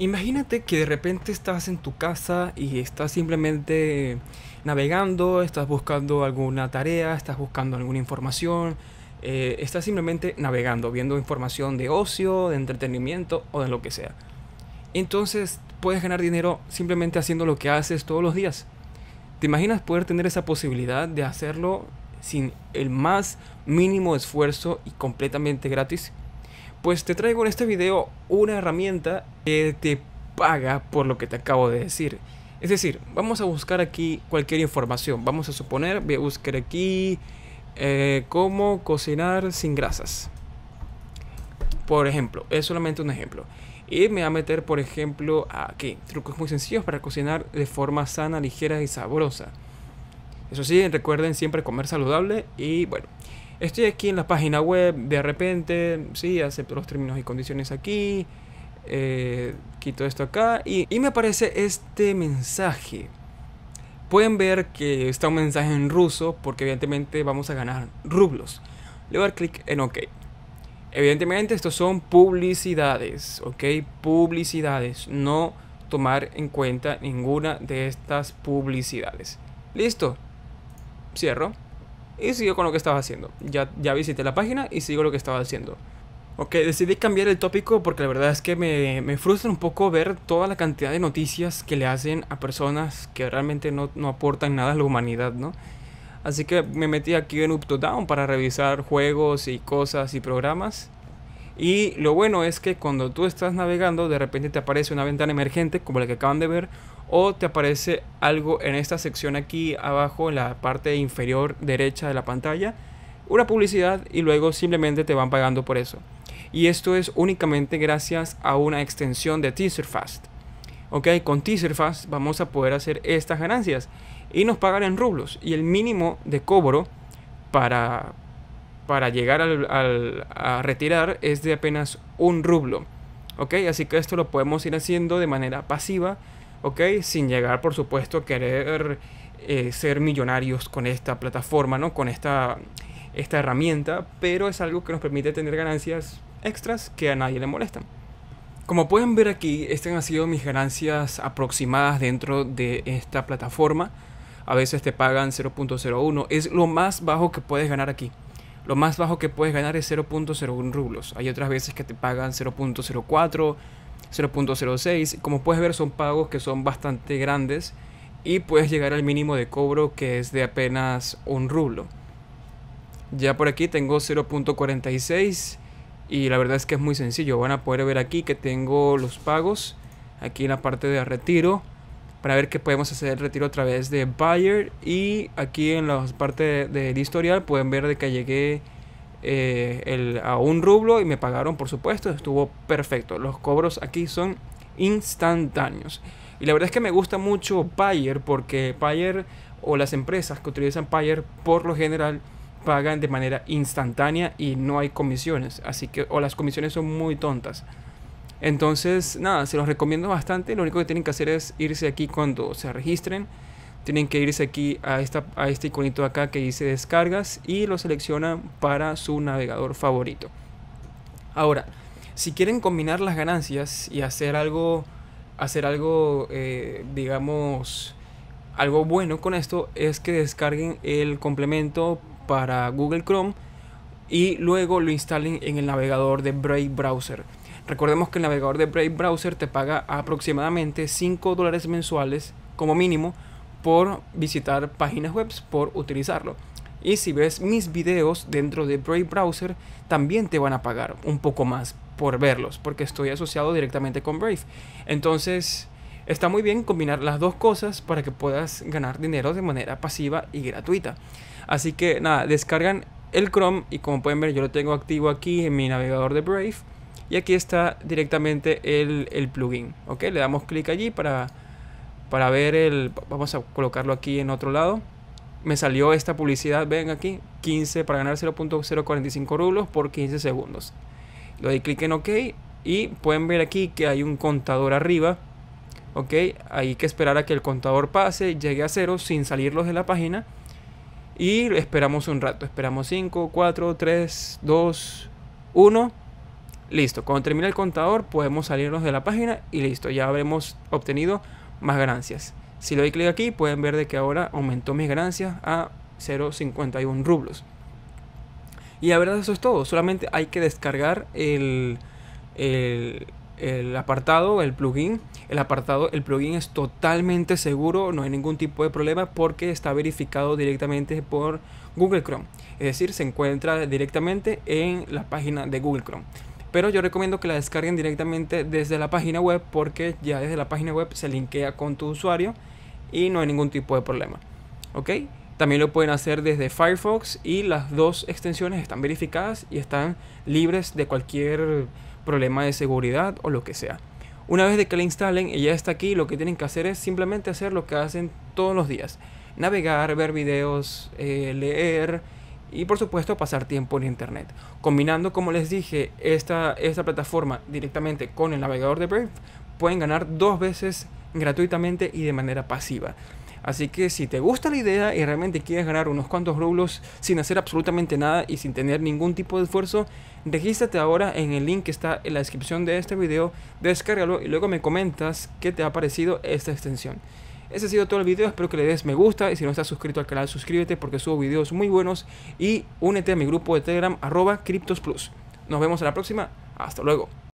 Imagínate que de repente estás en tu casa y estás simplemente navegando, estás buscando alguna tarea, estás buscando alguna información, eh, estás simplemente navegando, viendo información de ocio, de entretenimiento o de lo que sea. Entonces puedes ganar dinero simplemente haciendo lo que haces todos los días. ¿Te imaginas poder tener esa posibilidad de hacerlo sin el más mínimo esfuerzo y completamente gratis? pues te traigo en este video una herramienta que te paga por lo que te acabo de decir. Es decir, vamos a buscar aquí cualquier información. Vamos a suponer, voy a buscar aquí eh, cómo cocinar sin grasas. Por ejemplo, es solamente un ejemplo. Y me va a meter, por ejemplo, aquí. Trucos muy sencillos para cocinar de forma sana, ligera y sabrosa. Eso sí, recuerden siempre comer saludable y bueno estoy aquí en la página web, de repente, sí, acepto los términos y condiciones aquí, eh, quito esto acá y, y me aparece este mensaje. Pueden ver que está un mensaje en ruso porque evidentemente vamos a ganar rublos. Le voy a dar clic en OK. Evidentemente estos son publicidades, ¿ok? Publicidades. No tomar en cuenta ninguna de estas publicidades. Listo. Cierro y siguió con lo que estaba haciendo. Ya, ya visité la página y sigo lo que estaba haciendo. Ok, decidí cambiar el tópico porque la verdad es que me, frustra un poco ver toda la cantidad de noticias que le hacen a personas que realmente no, no aportan nada a la humanidad, ¿no? Así que me metí aquí en UptoDown para revisar juegos y cosas y programas. Y lo bueno es que cuando tú estás navegando, de repente te aparece una ventana emergente como la que acaban de ver, o te aparece algo en esta sección aquí abajo, en la parte inferior derecha de la pantalla, una publicidad y luego simplemente te van pagando por eso. Y esto es únicamente gracias a una extensión de Teaserfast. Ok, con Teaserfast vamos a poder hacer estas ganancias y nos pagan en rublos. Y el mínimo de cobro para, para llegar a retirar es de apenas un rublo. Ok, así que esto lo podemos ir haciendo de manera pasiva ¿ok? Sin llegar, por supuesto, a querer eh, ser millonarios con esta plataforma, ¿no? Con esta, esta herramienta, pero es algo que nos permite tener ganancias extras que a nadie le molestan. Como pueden ver aquí, estas han sido mis ganancias aproximadas dentro de esta plataforma. A veces te pagan 0.01, es lo más bajo que puedes ganar aquí. Lo más bajo que puedes ganar es 0.01 rublos. Hay otras veces que te pagan 0.04, 0.06. Como puedes ver son pagos que son bastante grandes y puedes llegar al mínimo de cobro que es de apenas un rublo. Ya por aquí tengo 0.46 y la verdad es que es muy sencillo. Van a poder ver aquí que tengo los pagos aquí en la parte de retiro para ver que podemos hacer el retiro a través de Bayer y aquí en la parte del historial pueden ver de que llegué eh, el, a un rublo y me pagaron, por supuesto, estuvo perfecto. Los cobros aquí son instantáneos. Y la verdad es que me gusta mucho Payer porque Payer o las empresas que utilizan Payer por lo general pagan de manera instantánea y no hay comisiones, así que o las comisiones son muy tontas. Entonces, nada, se los recomiendo bastante, lo único que tienen que hacer es irse aquí cuando se registren tienen que irse aquí a, esta, a este iconito de acá que dice descargas y lo seleccionan para su navegador favorito. Ahora, si quieren combinar las ganancias y hacer algo, hacer algo, eh, digamos, algo bueno con esto es que descarguen el complemento para Google Chrome y luego lo instalen en el navegador de Brave Browser. Recordemos que el navegador de Brave Browser te paga aproximadamente 5 dólares mensuales como mínimo por visitar páginas web, por utilizarlo. Y si ves mis videos dentro de Brave Browser, también te van a pagar un poco más por verlos, porque estoy asociado directamente con Brave. Entonces, está muy bien combinar las dos cosas para que puedas ganar dinero de manera pasiva y gratuita. Así que nada, descargan el Chrome y como pueden ver yo lo tengo activo aquí en mi navegador de Brave. Y aquí está directamente el, el plugin. ¿ok? Le damos clic allí para para ver el, vamos a colocarlo aquí en otro lado. Me salió esta publicidad, ven aquí, 15 para ganar 0.045 rublos por 15 segundos. Le doy clic en OK y pueden ver aquí que hay un contador arriba. Ok, hay que esperar a que el contador pase, llegue a cero sin salirlos de la página. Y esperamos un rato, esperamos 5, 4, 3, 2, 1. Listo, cuando termine el contador podemos salirnos de la página y listo, ya habremos obtenido más ganancias. Si le doy clic aquí pueden ver de que ahora aumentó mis ganancias a 0.51 rublos. Y la verdad eso es todo, solamente hay que descargar el, el, el apartado, el plugin. El apartado, el plugin es totalmente seguro, no hay ningún tipo de problema porque está verificado directamente por Google Chrome. Es decir, se encuentra directamente en la página de Google Chrome pero yo recomiendo que la descarguen directamente desde la página web porque ya desde la página web se linkea con tu usuario y no hay ningún tipo de problema. ¿Ok? También lo pueden hacer desde Firefox y las dos extensiones están verificadas y están libres de cualquier problema de seguridad o lo que sea. Una vez de que la instalen y ya está aquí, lo que tienen que hacer es simplemente hacer lo que hacen todos los días. Navegar, ver videos, eh, leer, y por supuesto pasar tiempo en internet. Combinando, como les dije, esta, esta plataforma directamente con el navegador de Brave, pueden ganar dos veces gratuitamente y de manera pasiva. Así que si te gusta la idea y realmente quieres ganar unos cuantos rublos sin hacer absolutamente nada y sin tener ningún tipo de esfuerzo, regístrate ahora en el link que está en la descripción de este video, descárgalo y luego me comentas qué te ha parecido esta extensión. Ese ha sido todo el video, espero que le des me gusta y si no estás suscrito al canal suscríbete porque subo videos muy buenos y únete a mi grupo de Telegram arroba Plus. Nos vemos en la próxima, hasta luego.